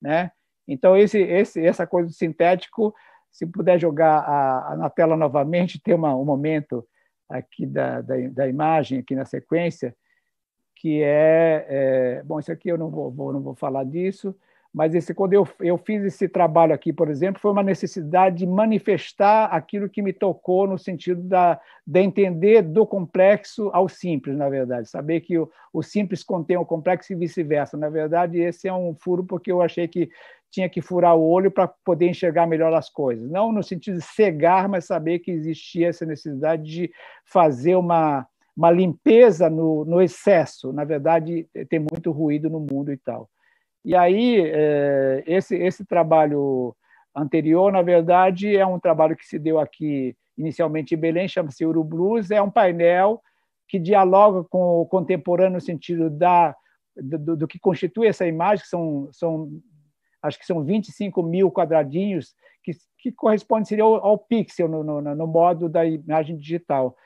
né? Então esse, esse essa coisa do sintético, se puder jogar a, a, na tela novamente, ter uma, um momento aqui da, da, da imagem aqui na sequência que é, é, bom, isso aqui eu não vou, vou, não vou falar disso, mas esse quando eu, eu fiz esse trabalho aqui, por exemplo, foi uma necessidade de manifestar aquilo que me tocou no sentido da, de entender do complexo ao simples, na verdade, saber que o, o simples contém o complexo e vice-versa. Na verdade, esse é um furo porque eu achei que tinha que furar o olho para poder enxergar melhor as coisas. Não no sentido de cegar, mas saber que existia essa necessidade de fazer uma uma limpeza no, no excesso. Na verdade, tem muito ruído no mundo e tal. E aí, eh, esse, esse trabalho anterior, na verdade, é um trabalho que se deu aqui inicialmente em Belém, chama-se Urubluz, é um painel que dialoga com o contemporâneo no sentido da, do, do, que constitui essa imagem, que são, são acho que são 25 mil quadradinhos, que, que corresponde seria ao, ao pixel no, no, no modo da imagem digital.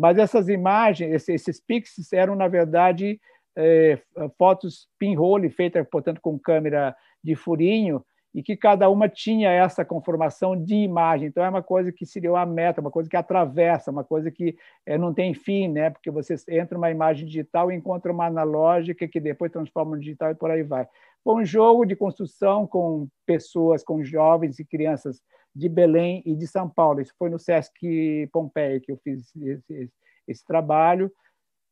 Mas essas imagens, esses pixels eram, na verdade, é, fotos pinhole, feitas, portanto, com câmera de furinho, e que cada uma tinha essa conformação de imagem. Então, é uma coisa que seria uma meta, uma coisa que atravessa, uma coisa que é, não tem fim, né? porque você entra uma imagem digital e encontra uma analógica que depois transforma no digital e por aí vai. Foi um jogo de construção com pessoas, com jovens e crianças de Belém e de São Paulo. Isso foi no Sesc Pompeia que eu fiz esse, esse, esse trabalho.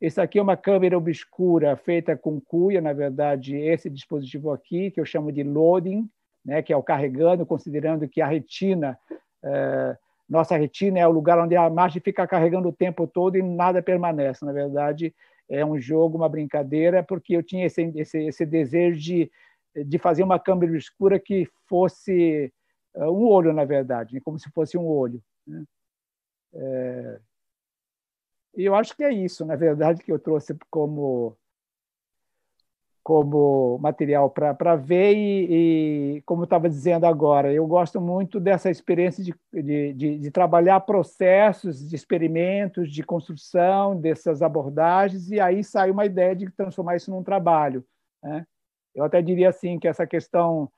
Esse aqui é uma câmera obscura feita com cuia, na verdade, esse dispositivo aqui, que eu chamo de loading, né, que é o carregando, considerando que a retina, eh, nossa retina é o lugar onde a imagem fica carregando o tempo todo e nada permanece. Na verdade, é um jogo, uma brincadeira, porque eu tinha esse, esse, esse desejo de, de fazer uma câmera escura que fosse eh, um olho, na verdade, né, como se fosse um olho. Né? É... E eu acho que é isso, na verdade, que eu trouxe como como material para ver e, e como estava dizendo agora, eu gosto muito dessa experiência de, de, de, de, trabalhar processos, de experimentos, de construção dessas abordagens e aí sai uma ideia de transformar isso num trabalho. Né? Eu até diria assim que essa questão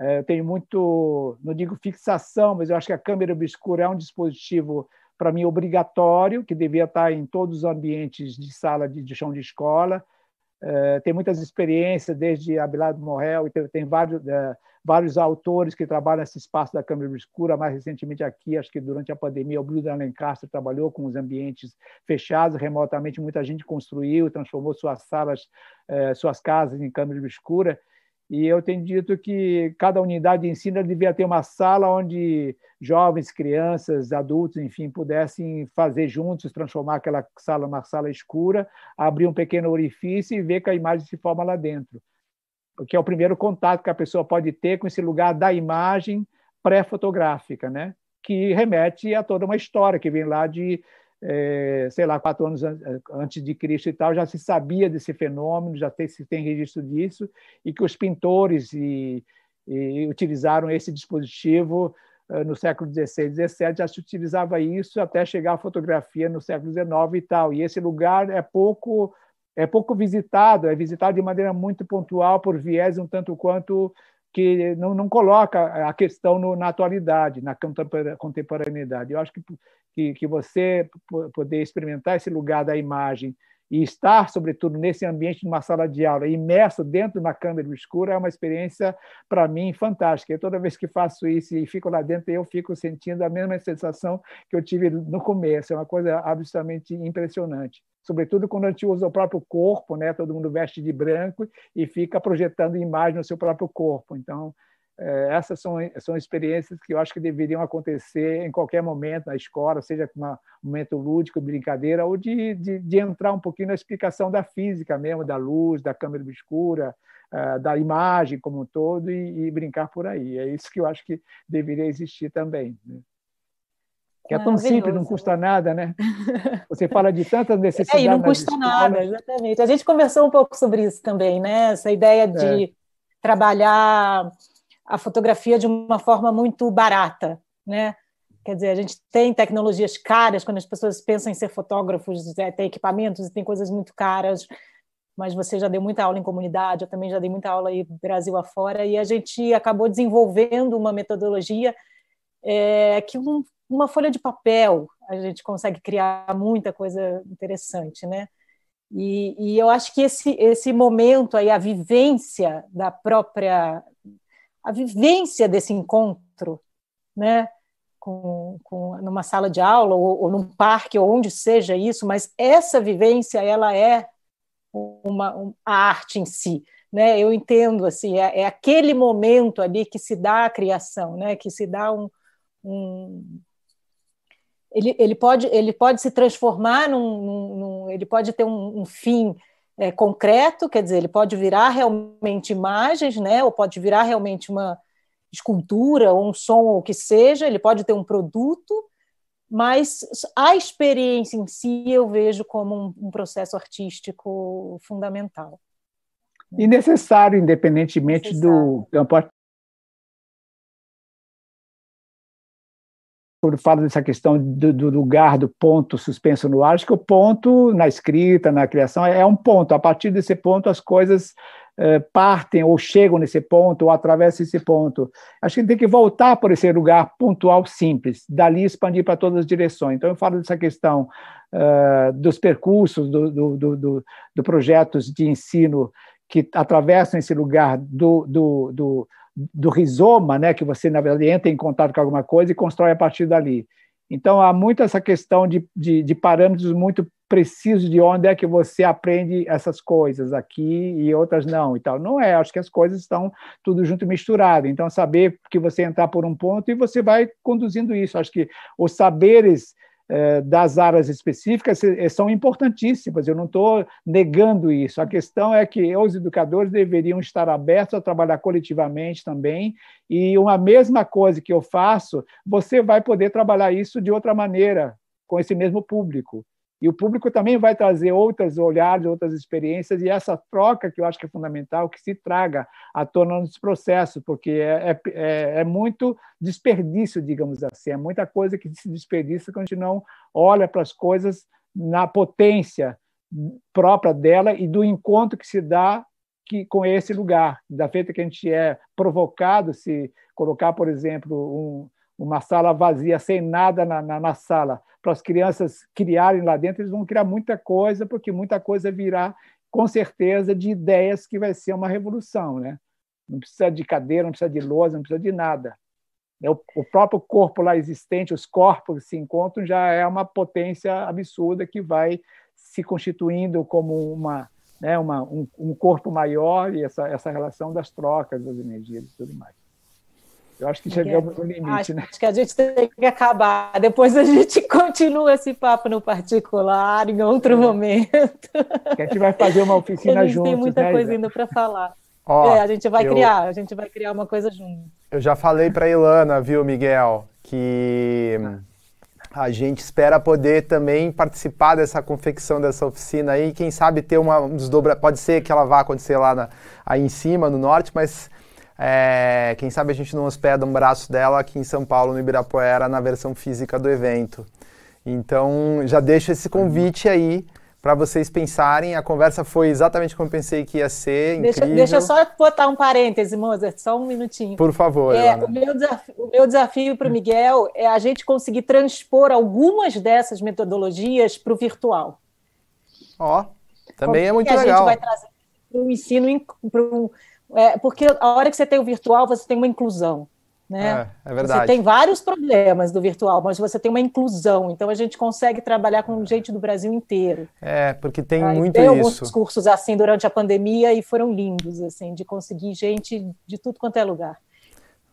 é, eu tenho muito, não digo fixação, mas eu acho que a câmera obscura é um dispositivo para mim obrigatório que devia estar em todos os ambientes de sala de, de chão de escola eh, tem muitas experiências, desde Abelardo Morel, e tem, tem vários, eh, vários autores que trabalham nesse espaço da Câmara Obscura, mais recentemente aqui, acho que durante a pandemia, o Bruno Alencastro trabalhou com os ambientes fechados, remotamente muita gente construiu, transformou suas salas, eh, suas casas em Câmara Obscura, e eu tenho dito que cada unidade de ensino devia ter uma sala onde jovens, crianças, adultos, enfim, pudessem fazer juntos, transformar aquela sala numa sala escura, abrir um pequeno orifício e ver que a imagem se forma lá dentro. Porque é o primeiro contato que a pessoa pode ter com esse lugar da imagem pré-fotográfica, né? que remete a toda uma história que vem lá de é, sei lá, quatro anos eh, antes de Cristo e tal, já se sabia desse fenômeno, já tem, se tem registro disso, e que os pintores e, e utilizaram esse dispositivo eh, no século XVI, XVII, já se utilizava isso até chegar à fotografia no século XIX e tal. E esse lugar é pouco é pouco visitado, é visitado de maneira muito pontual por viés um tanto quanto que não, não coloca a questão no, na atualidade, na contemporaneidade. Eu acho que, que, que você poder experimentar esse lugar da imagem e estar, sobretudo, nesse ambiente de uma sala de aula, imerso dentro na câmera escura, é uma experiência, para mim, fantástica. E toda vez que faço isso e fico lá dentro, eu fico sentindo a mesma sensação que eu tive no começo. É uma coisa absolutamente impressionante sobretudo quando a gente usa o próprio corpo, né? Todo mundo veste de branco e fica projetando imagem no seu próprio corpo. Então, é, essas são, são experiências que eu acho que deveriam acontecer em qualquer momento na escola, seja com um momento lúdico, brincadeira, ou de, de, de, entrar um pouquinho na explicação da física mesmo, da luz, da câmera obscura, é, da imagem como um todo, e, e brincar por aí. É isso que eu acho que deveria existir também. Né? Que é tão simples, não custa nada, né? Você fala de tantas necessidades. É, e não custa nada,
exatamente. A gente conversou um pouco sobre isso também, né? Essa ideia é. de é. trabalhar a fotografia de uma forma muito barata, né? Quer dizer, a gente tem tecnologias caras, quando as pessoas pensam em ser fotógrafos, é, tem equipamentos e tem coisas muito caras, mas você já deu muita aula em comunidade, eu também já dei muita aula aí Brasil afora, e a gente acabou desenvolvendo uma metodologia é, que um, uma folha de papel a gente consegue criar muita coisa interessante, né? E, e, eu acho que esse, esse momento aí, a vivência da própria a vivência desse encontro, né? Com, com, numa sala de aula ou, ou num parque ou onde seja isso, mas essa vivência ela é uma, uma a arte em si, né? Eu entendo assim é, é, aquele momento ali que se dá a criação, né? Que se dá um, um ele, ele pode ele pode se transformar num, num, num ele pode ter um, um fim é, concreto, quer dizer, ele pode virar realmente imagens, né? Ou pode virar realmente uma escultura, ou um som, ou o que seja. Ele pode ter um produto, mas a experiência em si eu vejo como um, um processo artístico fundamental.
E necessário, independentemente necessário. do campo quando falo dessa questão do, do, lugar do ponto suspenso no ar, acho que o ponto na escrita, na criação, é, é um ponto. A partir desse ponto, as coisas é, partem ou chegam nesse ponto ou atravessam esse ponto. Acho que tem que voltar por esse lugar pontual simples, dali expandir para todas as direções. Então, eu falo dessa questão uh, dos percursos, do, do, do, do, projetos de ensino que atravessam esse lugar do do rizoma, né, que você, na verdade, entra em contato com alguma coisa e constrói a partir dali. Então, há muito essa questão de, de, de parâmetros muito precisos de onde é que você aprende essas coisas aqui e outras não e tal. Não é, acho que as coisas estão tudo junto misturado. Então, saber que você entrar por um ponto e você vai conduzindo isso. Acho que os saberes é, das áreas específicas são importantíssimas, eu não estou negando isso. A questão é que os educadores deveriam estar abertos a trabalhar coletivamente também, e uma mesma coisa que eu faço, você vai poder trabalhar isso de outra maneira, com esse mesmo público. E o público também vai trazer outros olhares, outras experiências, e essa troca que eu acho que é fundamental que se traga à tona nesse processo, porque é, é, é, é muito desperdício, digamos assim, é muita coisa que se desperdiça quando a gente não olha para as coisas na potência própria dela e do encontro que se dá que, com esse lugar, da feita que a gente é provocado, se colocar, por exemplo, um, uma sala vazia, sem nada na, na, na sala, para as crianças criarem lá dentro, eles vão criar muita coisa, porque muita coisa virá, com certeza, de ideias que vai ser uma revolução. Né? Não precisa de cadeira, não precisa de lousa, não precisa de nada. É o próprio corpo lá existente, os corpos que se encontram, já é uma potência absurda que vai se constituindo como uma, né, uma, um, um corpo maior e essa, essa relação das trocas, das energias e tudo mais. Eu acho que chegamos no limite, acho, né? Acho
que a gente tem que acabar. Depois a gente continua esse papo no particular, em outro é. momento.
Que a gente vai fazer uma
oficina juntos. Tem muita né, coisa
ainda para falar. Ó, é, a gente vai eu, criar, a gente vai criar uma coisa junto.
Eu já falei para Ilana, viu, Miguel, que a gente espera poder também participar dessa confecção dessa oficina aí, quem sabe ter uma um desdobra, pode ser que ela vá acontecer lá na, aí em cima, no norte, mas é, quem sabe a gente não hospeda um braço dela aqui em São Paulo, no Ibirapuera, na versão física do evento. Então, já deixo esse convite aí para vocês pensarem. A conversa foi exatamente como eu pensei que ia ser. Deixa, deixa eu só
botar um parêntese, Mozart, só um minutinho. Por
favor. É, o,
meu desafio, o meu desafio para o Miguel é a gente conseguir transpor algumas dessas metodologias para o virtual. Ó,
também é muito legal. A gente vai
trazer para o ensino, para é, porque a hora que você tem o virtual, você tem uma inclusão. Né? É, é verdade. Você tem vários problemas do virtual, mas você tem uma inclusão, então a gente consegue trabalhar com é. gente do Brasil inteiro.
É, porque tem tá? muito tem isso. alguns
cursos assim durante a pandemia e foram lindos, assim, de conseguir gente de tudo quanto é lugar.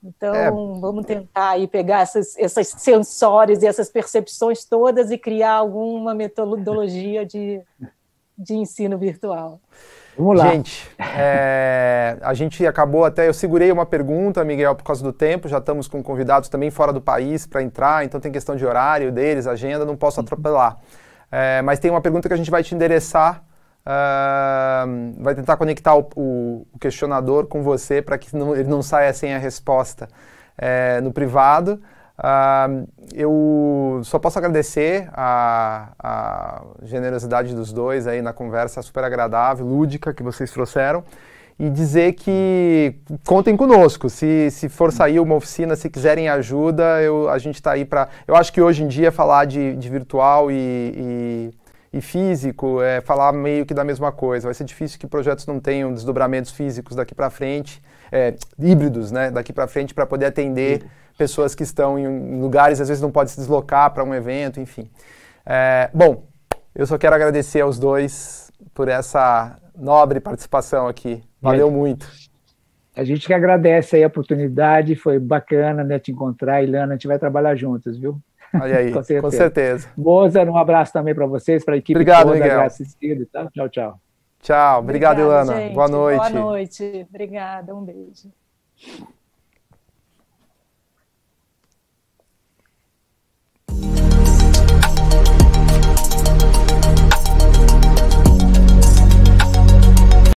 Então, é. vamos tentar aí pegar essas, essas sensores e essas percepções todas e criar alguma metodologia de, de ensino virtual.
Vamos lá. Gente, é, a gente acabou até. Eu segurei uma pergunta, Miguel, por causa do tempo. Já estamos com convidados também fora do país para entrar, então tem questão de horário deles, agenda, não posso uhum. atropelar. É, mas tem uma pergunta que a gente vai te endereçar Uh, vai tentar conectar o, o, o questionador com você para que não, ele não saia sem a resposta é, no privado. Uh, eu só posso agradecer a, a, generosidade dos dois aí na conversa super agradável, lúdica que vocês trouxeram e dizer que contem conosco. Se, se for sair uma oficina, se quiserem ajuda, eu, a gente está aí para. Eu acho que hoje em dia falar de, de virtual e, e, e, físico é falar meio que da mesma coisa. Vai ser difícil que projetos não tenham desdobramentos físicos daqui para frente, é, híbridos, né? Daqui para frente para poder atender. Híbrido pessoas que estão em lugares, às vezes não podem se deslocar para um evento, enfim. É, bom, eu só quero agradecer aos dois por essa nobre participação aqui. Valeu muito.
A gente que agradece a oportunidade, foi bacana né, te encontrar, Ilana, a gente vai trabalhar juntos, viu? Olha aí, com certeza. Com certeza. Mozart, um abraço também para vocês, para a equipe Obrigado, toda, Miguel.
Assistido, tá? Tchau, tchau. Tchau,
obrigado, Ilana. Gente. Boa noite. Boa
noite, obrigada, um beijo.